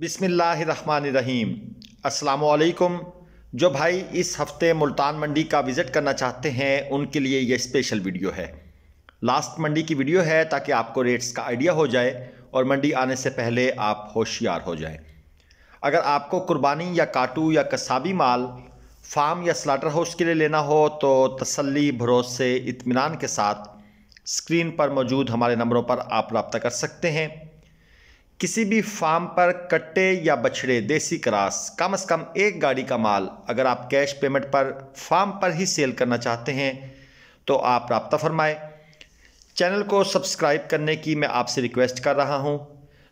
बिसमीम् असलकुम जो भाई इस हफ़्ते मुल्तान मंडी का विज़िट करना चाहते हैं उनके लिए यह स्पेशल वीडियो है लास्ट मंडी की वीडियो है ताकि आपको रेट्स का आइडिया हो जाए और मंडी आने से पहले आप होशियार हो जाए अगर आपको कुर्बानी या काटू या कसाबी माल फार्म या स्लाटर हाउस के लिए लेना हो तो तसल्ली भरोसे इतमान के साथ स्क्रीन पर मौजूद हमारे नंबरों पर आप रबता कर सकते हैं किसी भी फार्म पर कट्टे या बछड़े देसी क्रास कम से कम एक गाड़ी का माल अगर आप कैश पेमेंट पर फार्म पर ही सेल करना चाहते हैं तो आप रबता फरमाएँ चैनल को सब्सक्राइब करने की मैं आपसे रिक्वेस्ट कर रहा हूँ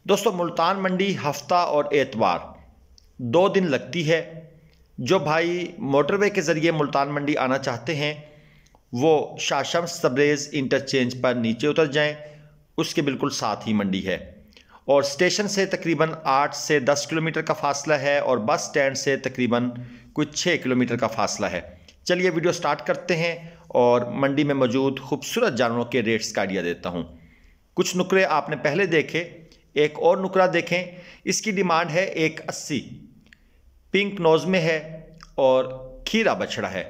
दोस्तों मुल्तान मंडी हफ्ता और एतवार दो दिन लगती है जो भाई मोटरवे के ज़रिए मुल्तान मंडी आना चाहते हैं वो शाशम सबरेज इंटरचेंज पर नीचे उतर जाएँ उसके बिल्कुल साथ ही मंडी है और स्टेशन से तकरीबन आठ से दस किलोमीटर का फासला है और बस स्टैंड से तकरीबन कुछ छः किलोमीटर का फासला है चलिए वीडियो स्टार्ट करते हैं और मंडी में मौजूद खूबसूरत जानवरों के रेट्स का आइडिया देता हूँ कुछ नुकरे आपने पहले देखे एक और नुकरा देखें इसकी डिमांड है एक अस्सी पिंक नोज में है और खीरा बछड़ा है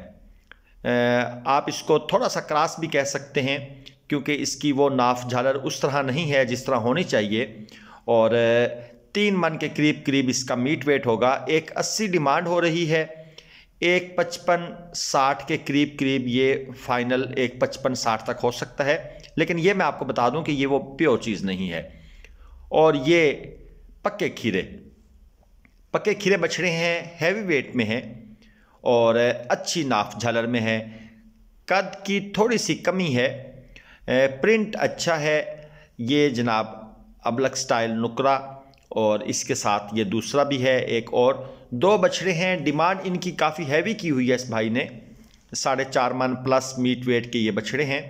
आप इसको थोड़ा सा क्रास भी कह सकते हैं क्योंकि इसकी वो नाफ झालर उस तरह नहीं है जिस तरह होनी चाहिए और तीन मन के करीब करीब इसका मीट वेट होगा एक अस्सी डिमांड हो रही है एक पचपन साठ के करीब करीब ये फाइनल एक पचपन साठ तक हो सकता है लेकिन ये मैं आपको बता दूं कि ये वो प्योर चीज़ नहीं है और ये पक्के खीरे पक्के खीरे बछड़े हैं हैवी वेट में हैं और अच्छी नाफ झालर में है कद की थोड़ी सी कमी है प्रिंट अच्छा है ये जनाब अबलक स्टाइल नुकरा और इसके साथ ये दूसरा भी है एक और दो बछड़े हैं डिमांड इनकी काफ़ी हैवी की हुई है इस भाई ने साढ़े चार मन प्लस मीट वेट के ये बछड़े हैं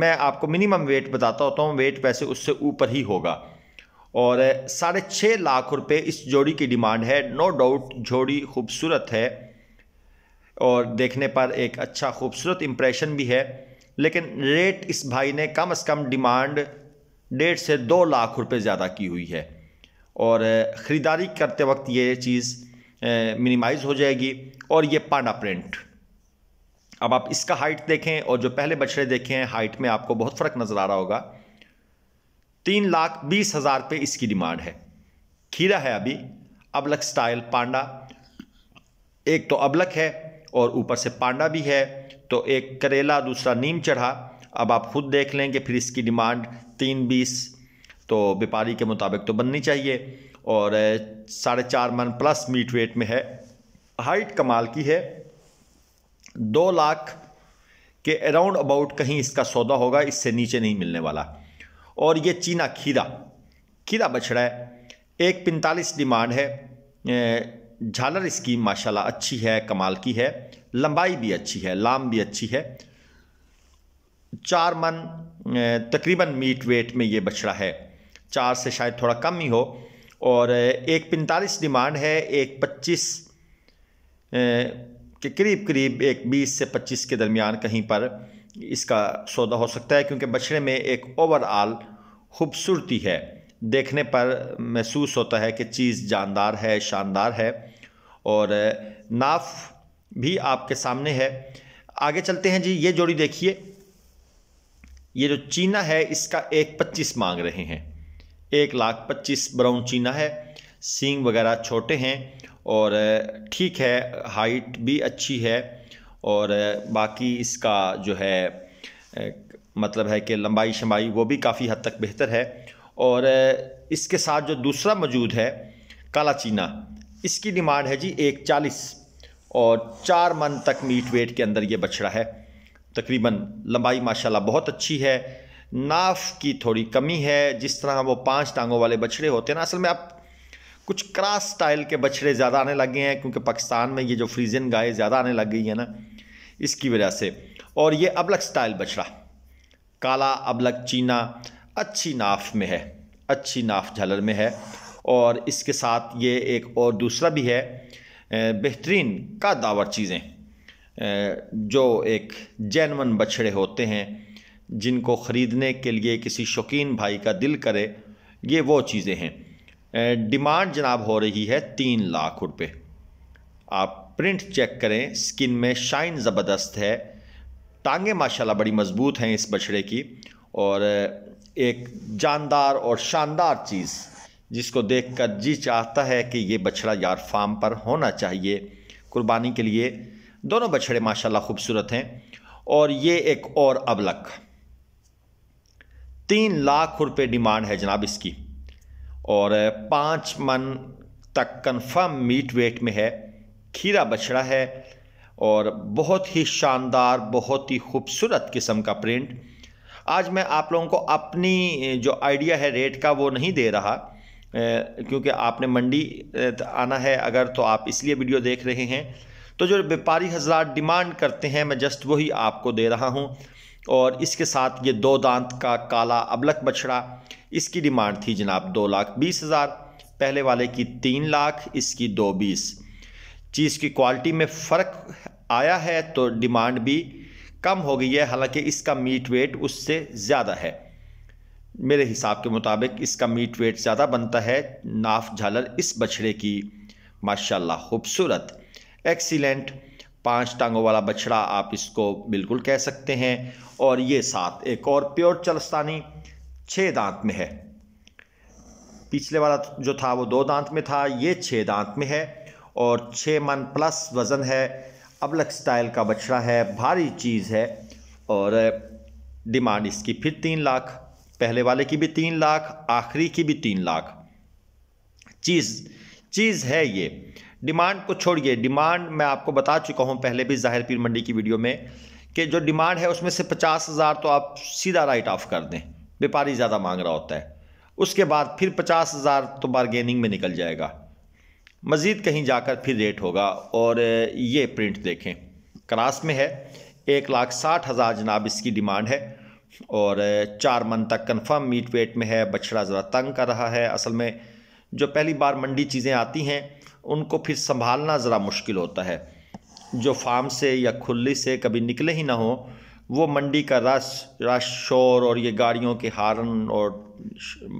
मैं आपको मिनिमम वेट बताता होता हूँ वेट वैसे उससे ऊपर ही होगा और साढ़े छः लाख रुपए इस जोड़ी की डिमांड है नो डाउट जोड़ी खूबसूरत है और देखने पर एक अच्छा खूबसूरत इम्प्रेशन भी है लेकिन रेट इस भाई ने कम से कम डिमांड डेढ़ से दो लाख रुपए ज़्यादा की हुई है और ख़रीदारी करते वक्त ये चीज़ मिनिमाइज़ हो जाएगी और ये पांडा प्रिंट अब आप इसका हाइट देखें और जो पहले बछड़े देखे हैं हाइट में आपको बहुत फ़र्क नज़र आ रहा होगा तीन लाख बीस हज़ार पे इसकी डिमांड है खीरा है अभी अबलक स्टाइल पांडा एक तो अबलक है और ऊपर से पांडा भी है तो एक करेला दूसरा नीम चढ़ा अब आप खुद देख लें कि फिर इसकी डिमांड तीन बीस तो व्यापारी के मुताबिक तो बननी चाहिए और साढ़े चार मन प्लस मीट वेट में है हाइट कमाल की है दो लाख के अराउंड अबाउट कहीं इसका सौदा होगा इससे नीचे नहीं मिलने वाला और ये चीना खीरा खीरा बछड़ा है एक पैंतालीस डिमांड है झालर इसकी माशाल्लाह अच्छी है कमाल की है लंबाई भी अच्छी है लाम भी अच्छी है चार मन तकरीबन मीट वेट में ये बछड़ा है चार से शायद थोड़ा कम ही हो और एक पैंतालीस डिमांड है एक पच्चीस के करीब करीब एक बीस से पच्चीस के दरमियान कहीं पर इसका सौदा हो सकता है क्योंकि बछड़े में एक ओवरऑल खूबसूरती है देखने पर महसूस होता है कि चीज़ जानदार है शानदार है और नाफ भी आपके सामने है आगे चलते हैं जी ये जोड़ी देखिए ये जो चीना है इसका एक पच्चीस मांग रहे हैं एक लाख पच्चीस ब्राउन चीना है सींग वगैरह छोटे हैं और ठीक है हाइट भी अच्छी है और बाकी इसका जो है मतलब है कि लंबाई शंबाई वो भी काफ़ी हद तक बेहतर है और इसके साथ जो दूसरा मौजूद है काला चीना इसकी डिमांड है जी एक चालीस और चार मन तक मीट वेट के अंदर ये बछड़ा है तकरीबन लंबाई माशाल्लाह बहुत अच्छी है नाफ की थोड़ी कमी है जिस तरह वो पांच टांगों वाले बछड़े होते हैं ना असल में आप कुछ क्रास स्टाइल के बछड़े ज़्यादा आने लगे हैं क्योंकि पाकिस्तान में ये जो फ्रीजन गाय ज़्यादा आने लग गई है ना इसकी वजह से और ये अबलग स्टाइल बछड़ा काला अबलग चीना अच्छी नाफ में है अच्छी नाफ झलर में है और इसके साथ ये एक और दूसरा भी है बेहतरीन का दावर चीज़ें जो एक जैनवन बछड़े होते हैं जिनको ख़रीदने के लिए किसी शौकीन भाई का दिल करे ये वो चीज़ें हैं डिमांड जनाब हो रही है तीन लाख रुपए आप प्रिंट चेक करें स्किन में शाइन ज़बरदस्त है टांगे माशाल्लाह बड़ी मज़बूत हैं इस बछड़े की और एक जानदार और शानदार चीज़ जिसको देखकर जी चाहता है कि ये बछड़ा यार फार्म पर होना चाहिए कुर्बानी के लिए दोनों बछड़े माशाल्लाह खूबसूरत हैं और ये एक और अबलक तीन लाख रुपए डिमांड है जनाब इसकी और पाँच मन तक कन्फर्म मीट वेट में है खीरा बछड़ा है और बहुत ही शानदार बहुत ही खूबसूरत किस्म का प्रिंट आज मैं आप लोगों को अपनी जो आइडिया है रेट का वो नहीं दे रहा क्योंकि आपने मंडी आना है अगर तो आप इसलिए वीडियो देख रहे हैं तो जो व्यापारी हजरात डिमांड करते हैं मैं जस्ट वही आपको दे रहा हूँ और इसके साथ ये दो दांत का काला अबलक बछड़ा इसकी डिमांड थी जनाब दो लाख बीस हज़ार पहले वाले की तीन लाख इसकी दो बीस चीज़ की क्वालिटी में फ़र्क आया है तो डिमांड भी कम हो गई है हालांकि इसका मीट वेट उससे ज़्यादा है मेरे हिसाब के मुताबिक इसका मीट वेट ज़्यादा बनता है नाफ झालर इस बछड़े की माशाल्लाह खूबसूरत एक्सीलेंट पांच टांगों वाला बछड़ा आप इसको बिल्कुल कह सकते हैं और ये सात एक और प्योर चलस्तानी छः दांत में है पिछले वाला जो था वो दो दांत में था ये छः दांत में है और छः मन प्लस वज़न है अबलग स्टाइल का बछड़ा है भारी चीज़ है और डिमांड इसकी फिर तीन लाख पहले वाले की भी तीन लाख आखिरी की भी तीन लाख चीज़ चीज़ है ये डिमांड को छोड़िए डिमांड मैं आपको बता चुका हूँ पहले भी जाहिर पीर मंडी की वीडियो में कि जो डिमांड है उसमें से पचास हज़ार तो आप सीधा राइट ऑफ कर दें व्यापारी ज़्यादा मांग रहा होता है उसके बाद फिर पचास हज़ार तो बारगेनिंग में निकल जाएगा मज़ीद कहीं जाकर फिर रेट होगा और ये प्रिंट देखें क्रास में है एक लाख साठ हज़ार जनाब इसकी डिमांड है और चार मन तक कन्फर्म मीट वेट में है बछड़ा ज़रा तंग कर रहा है असल में जो पहली बार मंडी चीज़ें आती हैं उनको फिर संभालना ज़रा मुश्किल होता है जो फार्म से या खुली से कभी निकले ही ना हो वो मंडी का रश रश शोर और ये गाड़ियों के हारन और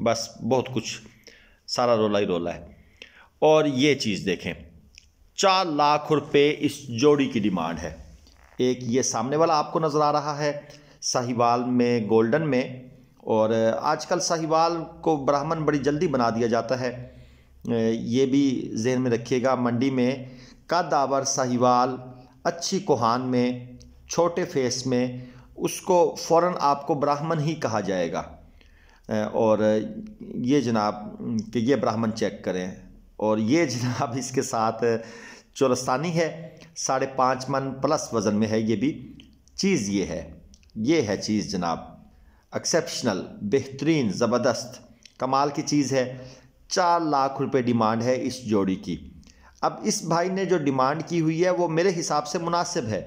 बस बहुत कुछ सारा रोला ही रोला है और ये चीज़ देखें चार लाख रुपए इस जोड़ी की डिमांड है एक ये सामने वाला आपको नज़र आ रहा है साहिवाल में गोल्डन में और आजकल साहिवाल को ब्राह्मण बड़ी जल्दी बना दिया जाता है ये भी जहन में रखिएगा मंडी में कादावर साहिवाल अच्छी कोहान में छोटे फेस में उसको फ़ौर आपको ब्राह्मण ही कहा जाएगा और ये जनाब कि ये ब्राह्मण चेक करें और ये जनाब इसके साथ चोलस्तानी है साढ़े पाँच मन प्लस वज़न में है ये भी चीज़ ये है ये है चीज़ जनाब एक्सेप्शनल बेहतरीन ज़बरदस्त कमाल की चीज़ है चार लाख रुपए डिमांड है इस जोड़ी की अब इस भाई ने जो डिमांड की हुई है वो मेरे हिसाब से मुनासिब है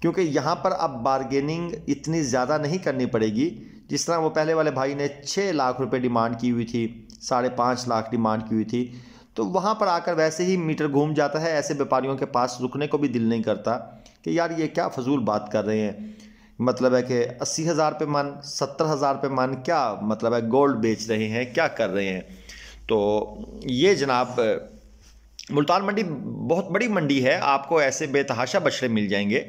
क्योंकि यहाँ पर अब बारगेनिंग इतनी ज़्यादा नहीं करनी पड़ेगी जिस तरह वो पहले वाले भाई ने छः लाख रुपए डिमांड की हुई थी साढ़े पाँच लाख डिमांड की हुई थी तो वहाँ पर आकर वैसे ही मीटर घूम जाता है ऐसे व्यापारियों के पास रुकने को भी दिल नहीं करता कि यार ये क्या फजूल बात कर रहे हैं मतलब है कि अस्सी हज़ार पे मन सत्तर हज़ार पे मन क्या मतलब है गोल्ड बेच रहे हैं क्या कर रहे हैं तो ये जनाब मुल्तान मंडी बहुत बड़ी मंडी है आपको ऐसे बेतहाशा बछड़े मिल जाएंगे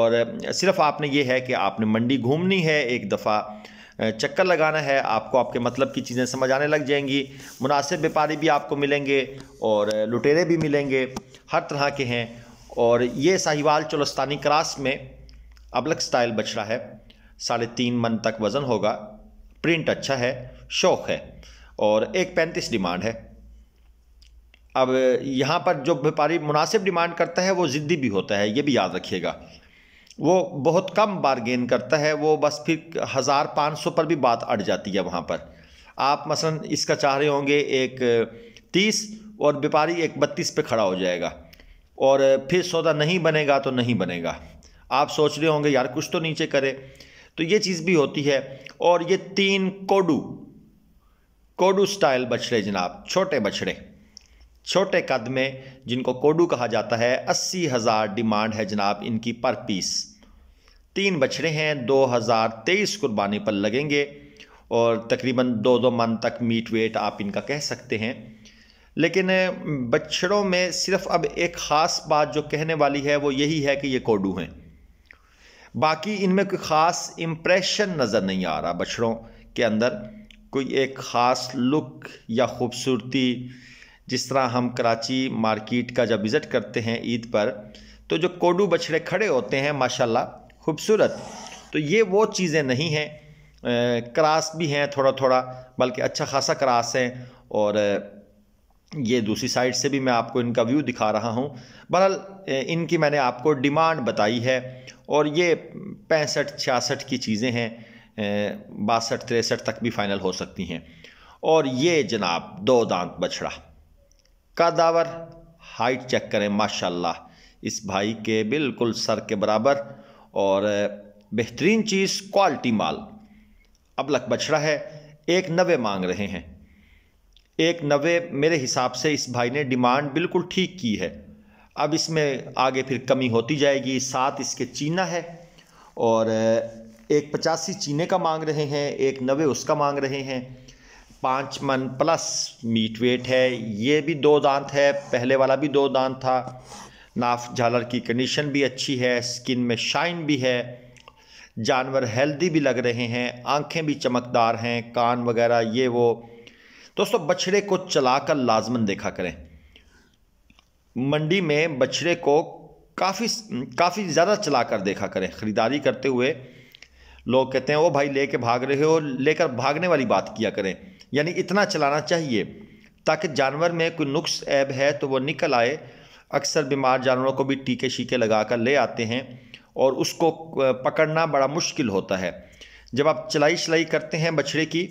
और सिर्फ आपने ये है कि आपने मंडी घूमनी है एक दफ़ा चक्कर लगाना है आपको आपके मतलब की चीज़ें समझ आने लग जाएंगी मुनासिब व्यापारी भी आपको मिलेंगे और लुटेरे भी मिलेंगे हर तरह के हैं और ये साहिवाल चोलस्तानी क्रास में अबलग स्टाइल बछड़ा है साढ़े तीन मन तक वज़न होगा प्रिंट अच्छा है शौक़ है और एक पैंतीस डिमांड है अब यहाँ पर जो व्यापारी मुनासिब डिमांड करता है वो ज़िद्दी भी होता है ये भी याद रखिएगा वो बहुत कम बारगेन करता है वो बस फिर हज़ार पाँच सौ पर भी बात अट जाती है वहाँ पर आप मसलन इसका चाह रहे होंगे एक तीस और व्यापारी एक बत्तीस पे खड़ा हो जाएगा और फिर सौदा नहीं बनेगा तो नहीं बनेगा आप सोच रहे होंगे यार कुछ तो नीचे करे तो ये चीज़ भी होती है और ये तीन कोडू कोडू स्टाइल बछड़े जनाब छोटे बछड़े छोटे कद में जिनको कोडू कहा जाता है अस्सी हज़ार डिमांड है जनाब इनकी पर पीस तीन बछड़े हैं दो हज़ार तेईस कुर्बानी पर लगेंगे और तकरीबन दो दो मन तक मीट वेट आप इनका कह सकते हैं लेकिन बछड़ों में सिर्फ अब एक ख़ास बात जो कहने वाली है वो यही है कि ये कोडू हैं बाकी इनमें कोई ख़ास इम्प्रेशन नज़र नहीं आ रहा बछड़ों के अंदर कोई एक ख़ास लुक या ख़ूबसूरती जिस तरह हम कराची मार्केट का जब विज़िट करते हैं ईद पर तो जो कोडू बछड़े खड़े होते हैं माशाल्लाह खूबसूरत तो ये वो चीज़ें नहीं हैं क्रास भी हैं थोड़ा थोड़ा बल्कि अच्छा खासा क्रास है और ये दूसरी साइड से भी मैं आपको इनका व्यू दिखा रहा हूँ बहरहाल इनकी मैंने आपको डिमांड बताई है और ये पैंसठ छियासठ की चीज़ें हैं बासठ तिरसठ तक भी फ़ाइनल हो सकती हैं और ये जनाब दो दांत बछड़ा का दावर हाइट चेक करें माशाल्लाह इस भाई के बिल्कुल सर के बराबर और बेहतरीन चीज़ क्वालिटी माल अबलक बछड़ा है एक नवे मांग रहे हैं एक नवे मेरे हिसाब से इस भाई ने डिमांड बिल्कुल ठीक की है अब इसमें आगे फिर कमी होती जाएगी साथ इसके चीना है और एक पचासी चीने का मांग रहे हैं एक नबे उसका मांग रहे हैं पाँच मन प्लस मीट वेट है ये भी दो दांत है पहले वाला भी दो दांत था नाफ झालर की कंडीशन भी अच्छी है स्किन में शाइन भी है जानवर हेल्दी भी लग रहे हैं आंखें भी चमकदार हैं कान वगैरह ये वो दोस्तों बछड़े को चलाकर लाजमन देखा करें मंडी में बछड़े को काफ़ी काफ़ी ज़्यादा चलाकर देखा करें ख़रीदारी करते हुए लोग कहते हैं ओ भाई लेके भाग रहे हो लेकर भागने वाली बात किया करें यानी इतना चलाना चाहिए ताकि जानवर में कोई नुक्स ऐब है तो वो निकल आए अक्सर बीमार जानवरों को भी टीके शीके लगा कर ले आते हैं और उसको पकड़ना बड़ा मुश्किल होता है जब आप चलाई शलाई करते हैं बछड़े की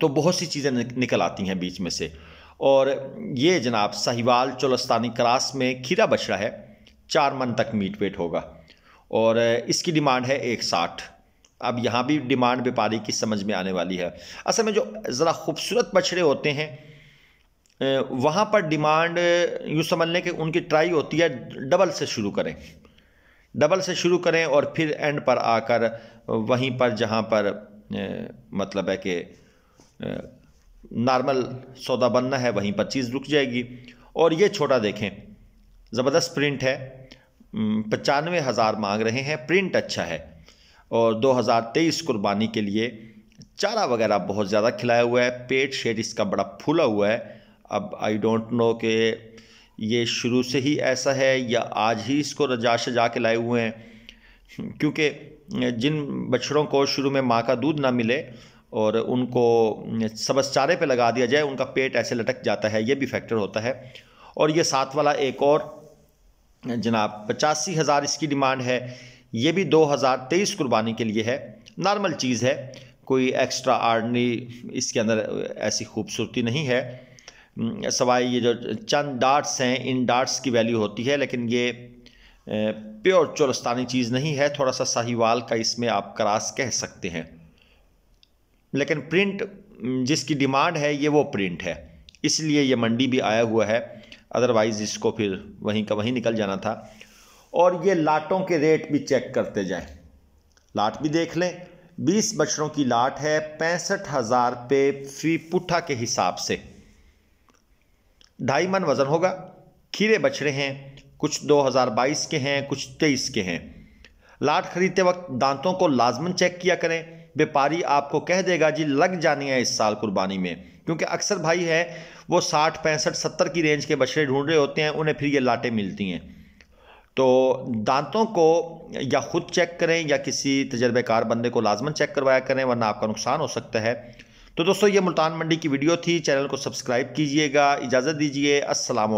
तो बहुत सी चीज़ें निकल आती हैं बीच में से और ये जनाब साहिवाल चोलस्तानी क्रास में खीरा बछड़ा है चार मन तक मीट वेट होगा और इसकी डिमांड है एक साठ अब यहाँ भी डिमांड व्यापारी की समझ में आने वाली है असल में जो ज़रा खूबसूरत बछड़े होते हैं वहाँ पर डिमांड यूँ समझ लें कि उनकी ट्राई होती है डबल से शुरू करें डबल से शुरू करें और फिर एंड पर आकर वहीं पर जहाँ पर मतलब है कि नॉर्मल सौदा बनना है वहीं पर चीज़ रुक जाएगी और ये छोटा देखें ज़बरदस्त प्रिंट है पचानवे हज़ार मांग रहे हैं प्रिंट अच्छा है और 2023 कुर्बानी के लिए चारा वगैरह बहुत ज़्यादा खिलाया हुआ है पेट शेट इसका बड़ा फूला हुआ है अब आई डोंट नो कि ये शुरू से ही ऐसा है या आज ही इसको रजा सजा के लाए हुए हैं क्योंकि जिन बछड़ों को शुरू में माँ का दूध ना मिले और उनको सबस चारे पे लगा दिया जाए उनका पेट ऐसे लटक जाता है ये भी फैक्टर होता है और ये साथ वाला एक और जनाब पचासी हज़ार इसकी डिमांड है ये भी दो हज़ार तेईस कुर्बानी के लिए है नॉर्मल चीज़ है कोई एक्स्ट्रा आर्डनी इसके अंदर ऐसी खूबसूरती नहीं है सवाई ये जो चंद डार्ट्स हैं इन डार्ट्स की वैल्यू होती है लेकिन ये प्योर चोरस्तानी चीज़ नहीं है थोड़ा सा साहिवाल का इसमें आप क्रास कह सकते हैं लेकिन प्रिंट जिसकी डिमांड है ये वो प्रिंट है इसलिए ये मंडी भी आया हुआ है अदरवाइज़ इसको फिर वहीं का वहीं निकल जाना था और ये लाटों के रेट भी चेक करते जाएं लाट भी देख लें बीस बछड़ों की लाट है पैंसठ हज़ार पे फी पुठा के हिसाब से ढाई मन वज़न होगा खीरे बछड़े हैं कुछ 2022 के हैं कुछ 23 के हैं लाट खरीदते वक्त दांतों को लाजमन चेक किया करें व्यापारी आपको कह देगा जी लग जानी है इस साल कुर्बानी में क्योंकि अक्सर भाई है वो साठ पैंसठ सत्तर की रेंज के बछड़े ढूंढ रहे होते हैं उन्हें फिर ये लाटें मिलती हैं तो दांतों को या ख़ुद चेक करें या किसी तजर्बेकार बंदे को लाजमन चेक करवाया करें वरना आपका नुकसान हो सकता है तो दोस्तों ये मुल्तान मंडी की वीडियो थी चैनल को सब्सक्राइब कीजिएगा इजाज़त दीजिए असल